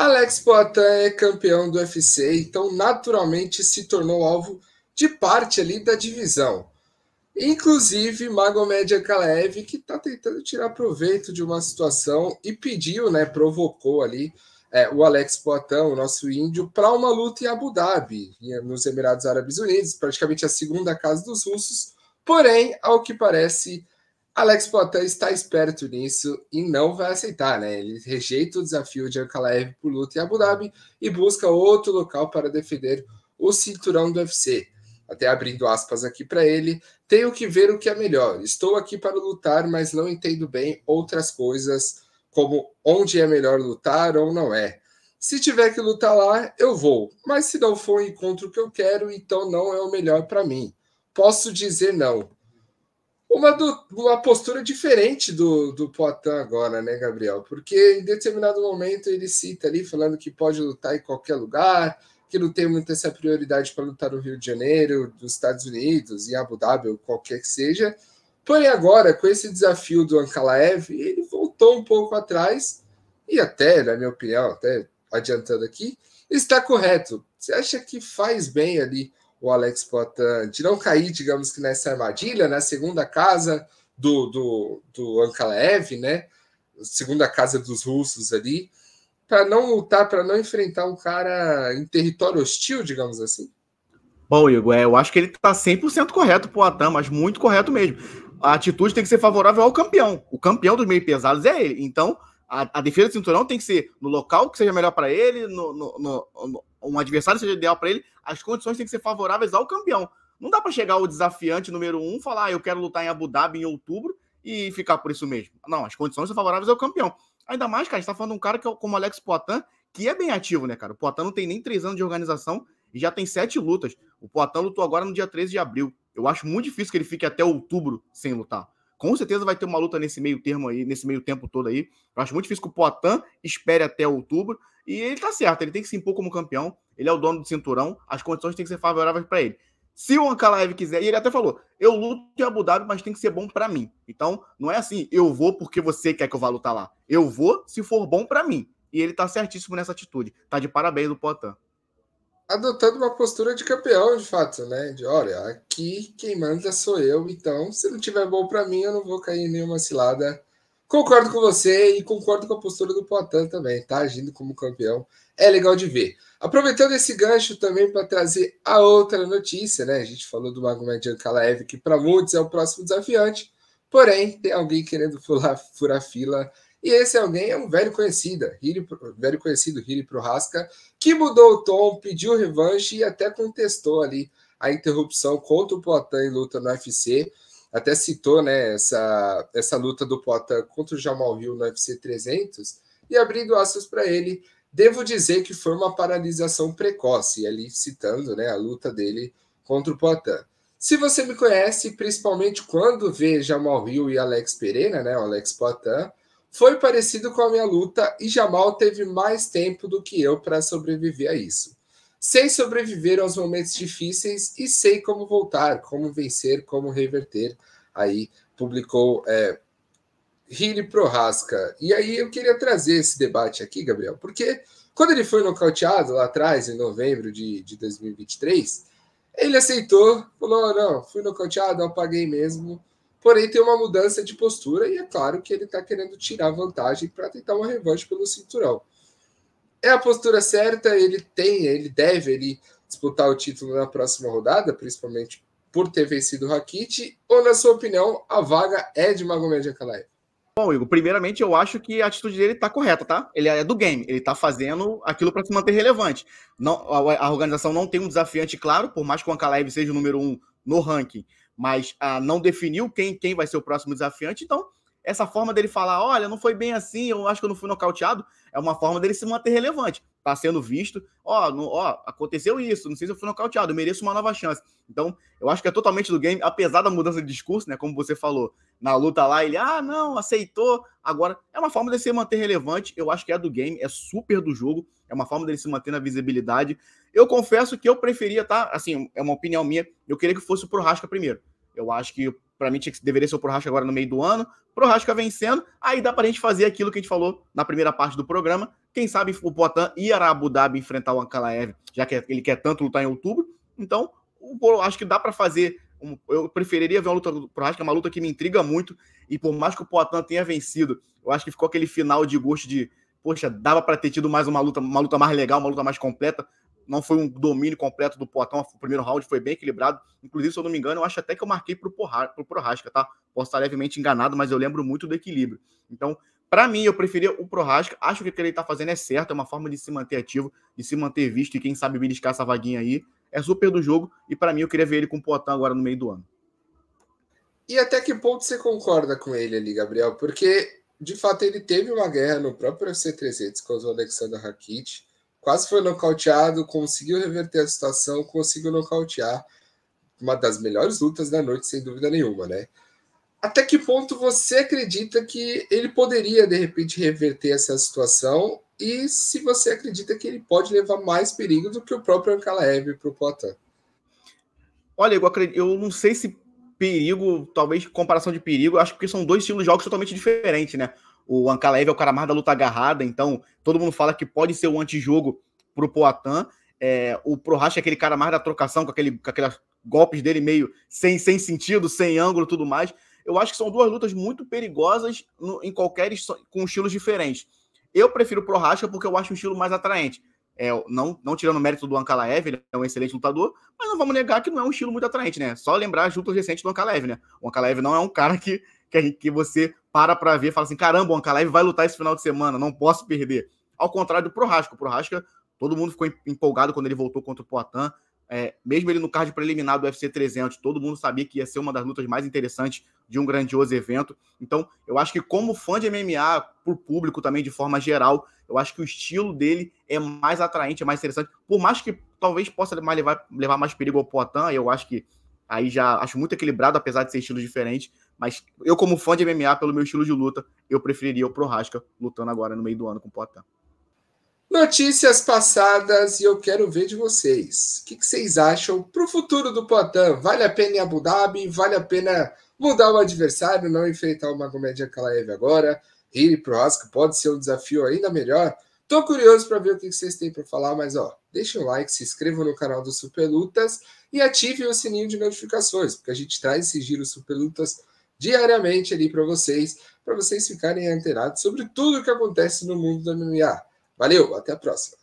Alex Poitin é campeão do UFC, então naturalmente se tornou alvo de parte ali da divisão. Inclusive Magomed Ankalaev, que está tentando tirar proveito de uma situação e pediu, né, provocou ali é, o Alex Poitin, o nosso índio, para uma luta em Abu Dhabi, nos Emirados Árabes Unidos, praticamente a segunda casa dos russos. Porém, ao que parece, Alex Potan está esperto nisso e não vai aceitar, né? Ele rejeita o desafio de Ankalaev por luta em Abu Dhabi e busca outro local para defender o cinturão do UFC. Até abrindo aspas aqui para ele, tenho que ver o que é melhor. Estou aqui para lutar, mas não entendo bem outras coisas, como onde é melhor lutar ou não é. Se tiver que lutar lá, eu vou, mas se não for o encontro que eu quero, então não é o melhor para mim. Posso dizer não uma, do, uma postura diferente do, do Poitin agora, né, Gabriel? Porque em determinado momento ele cita ali, falando que pode lutar em qualquer lugar, que não tem muita essa prioridade para lutar no Rio de Janeiro, nos Estados Unidos, em Abu Dhabi, ou qualquer que seja. Porém, agora, com esse desafio do Ankalaev, ele voltou um pouco atrás, e até, na minha opinião, até adiantando aqui, está correto. Você acha que faz bem ali o Alex Potan de não cair, digamos que nessa armadilha, na né? segunda casa do, do, do Ankalev, né? Segunda casa dos russos ali, para não lutar, para não enfrentar um cara em território hostil, digamos assim? Bom, Igor, é, eu acho que ele tá 100% correto pro mas muito correto mesmo. A atitude tem que ser favorável ao campeão. O campeão dos meio pesados é ele. Então, a, a, defesa do cinturão tem que ser no local que seja melhor para ele, no, no, no, um adversário seja ideal para ele, as condições têm que ser favoráveis ao campeão. Não dá para chegar o desafiante número um falar, ah, eu quero lutar em Abu Dhabi em outubro e ficar por isso mesmo. Não, as condições são favoráveis ao campeão. Ainda mais, cara, a gente tá falando de um cara que é como Alex Poitin, que é bem ativo, né, cara? O Poitin não tem nem três anos de organização e já tem sete lutas. O Poitin lutou agora no dia 13 de abril. Eu acho muito difícil que ele fique até outubro sem lutar com certeza vai ter uma luta nesse meio termo aí, nesse meio tempo todo aí. Eu acho muito difícil que o Poitin espere até outubro. E ele tá certo, ele tem que se impor como campeão. Ele é o dono do cinturão, as condições têm que ser favoráveis para ele. Se o Ankalaev quiser, e ele até falou: eu luto em Abu Dhabi, mas tem que ser bom para mim. Então, não é assim, eu vou porque você quer que eu vá lutar lá. Eu vou se for bom para mim. E ele tá certíssimo nessa atitude. Tá de parabéns do Poitin adotando uma postura de campeão, de fato, né? De olha, aqui quem manda sou eu, então se não tiver bom para mim, eu não vou cair em nenhuma cilada. Concordo com você e concordo com a postura do Poitin também, tá agindo como campeão. É legal de ver. Aproveitando esse gancho também para trazer a outra notícia, né? A gente falou do Magomed Ankalaev, que para muitos é o próximo desafiante, porém tem alguém querendo furar, furar fila e esse alguém é um velho conhecida, Hiri, velho conhecido Hiri Prohaska, que mudou o tom, pediu revanche e até contestou ali a interrupção contra o Poitin em luta no UFC. Até citou né, essa, essa luta do Poitin contra o Jamal Hill no UFC 300 e abrindo aspas para ele, devo dizer que foi uma paralisação precoce, ali citando né, a luta dele contra o Poitin. Se você me conhece, principalmente quando vê Jamal Hill e Alex Pereira, né, o Alex Poitin, foi parecido com a minha luta e Jamal teve mais tempo do que eu para sobreviver a isso. Sei sobreviver aos momentos difíceis e sei como voltar, como vencer, como reverter. Aí publicou é, pro Rasca E aí eu queria trazer esse debate aqui, Gabriel, porque quando ele foi nocauteado lá atrás, em novembro de, de 2023, ele aceitou, falou: não, fui nocauteado, apaguei mesmo. Porém, tem uma mudança de postura e é claro que ele está querendo tirar vantagem para tentar uma revanche pelo cinturão. É a postura certa, ele tem, ele deve ele disputar o título na próxima rodada, principalmente por ter vencido o Rakit, ou na sua opinião, a vaga é de Magomed Akalaev? Bom, Igor, primeiramente eu acho que a atitude dele tá correta, tá? Ele é do game, ele tá fazendo aquilo para se manter relevante. Não, a, a, organização não tem um desafiante claro, por mais que o Akalaev seja o número um no ranking mas ah, não definiu quem, quem vai ser o próximo desafiante. Então, essa forma dele falar: olha, não foi bem assim, eu acho que eu não fui nocauteado, é uma forma dele se manter relevante. Está sendo visto, ó, oh, oh, aconteceu isso, não sei se eu fui nocauteado, eu mereço uma nova chance. Então, eu acho que é totalmente do game, apesar da mudança de discurso, né? Como você falou, na luta lá, ele, ah, não, aceitou. Agora, é uma forma dele se manter relevante, eu acho que é do game, é super do jogo, é uma forma dele se manter na visibilidade. Eu confesso que eu preferia, tá? Assim, é uma opinião minha, eu queria que fosse pro Rasca primeiro eu acho que para mim tinha que, deveria ser o Prohaska agora no meio do ano. Prohaska vencendo, aí dá para a gente fazer aquilo que a gente falou na primeira parte do programa. Quem sabe o Potan ir a Abu Dhabi enfrentar o Ankalaev, já que ele quer tanto lutar em outubro. Então, eu acho que dá para fazer. Eu preferiria ver uma luta do Prohaska, é uma luta que me intriga muito. E por mais que o Potan tenha vencido, eu acho que ficou aquele final de gosto de. Poxa, dava para ter tido mais uma luta, uma luta mais legal, uma luta mais completa, não foi um domínio completo do Poitão. O primeiro round foi bem equilibrado. Inclusive, se eu não me engano, eu acho até que eu marquei para o Prohasca, tá? Posso estar levemente enganado, mas eu lembro muito do equilíbrio. Então, para mim, eu preferia o Prohasca. Acho que o que ele está fazendo é certo, é uma forma de se manter ativo, de se manter visto e quem sabe beliscar essa vaguinha aí. É super do jogo e para mim eu queria ver ele com o Poitin agora no meio do ano. E até que ponto você concorda com ele ali, Gabriel? Porque de fato ele teve uma guerra no próprio C300 com o Alexander Rakitic quase foi nocauteado, conseguiu reverter a situação, conseguiu nocautear. Uma das melhores lutas da noite, sem dúvida nenhuma, né? Até que ponto você acredita que ele poderia, de repente, reverter essa situação? E se você acredita que ele pode levar mais perigo do que o próprio Ankalaev para o Poitin? Olha, eu, acredito, eu não sei se perigo, talvez comparação de perigo, acho que são dois estilos de jogos totalmente diferentes, né? O Ankalaev é o cara mais da luta agarrada, então todo mundo fala que pode ser o antijogo pro Poatan. É, o Prohash é aquele cara mais da trocação, com, aquele, com aqueles golpes dele meio sem, sem sentido, sem ângulo tudo mais. Eu acho que são duas lutas muito perigosas no, em qualquer com estilos diferentes. Eu prefiro o Prohaska porque eu acho um estilo mais atraente. É, não, não tirando o mérito do Ankalaev, ele é um excelente lutador, mas não vamos negar que não é um estilo muito atraente, né? Só lembrar as lutas recentes do Ankalaev, né? O Ankalaev não é um cara que, que, que você para para ver, fala assim: caramba, o Ancaleve vai lutar esse final de semana, não posso perder. Ao contrário do Prohasca. O Prohasca, todo mundo ficou empolgado quando ele voltou contra o Poitin. É, mesmo ele no card preliminar do UFC 300, todo mundo sabia que ia ser uma das lutas mais interessantes de um grandioso evento. Então, eu acho que como fã de MMA, por público também de forma geral, eu acho que o estilo dele é mais atraente, é mais interessante. Por mais que talvez possa mais levar, levar mais perigo ao Poitin, eu acho que aí já acho muito equilibrado, apesar de ser estilo diferente. Mas eu, como fã de MMA, pelo meu estilo de luta, eu preferiria o Prohaska lutando agora no meio do ano com o Poitin. Notícias passadas e eu quero ver de vocês. O que, que vocês acham para o futuro do Poitin? Vale a pena em Abu Dhabi? Vale a pena mudar o adversário, não enfrentar o Magomed Kalaev agora? Ele Prohaska pode ser um desafio ainda melhor? Tô curioso para ver o que vocês têm para falar, mas ó, deixa o like, se inscreva no canal do Superlutas e ative o sininho de notificações, porque a gente traz esse giro Superlutas diariamente ali para vocês, para vocês ficarem alterados sobre tudo o que acontece no mundo da MMA. Valeu, até a próxima!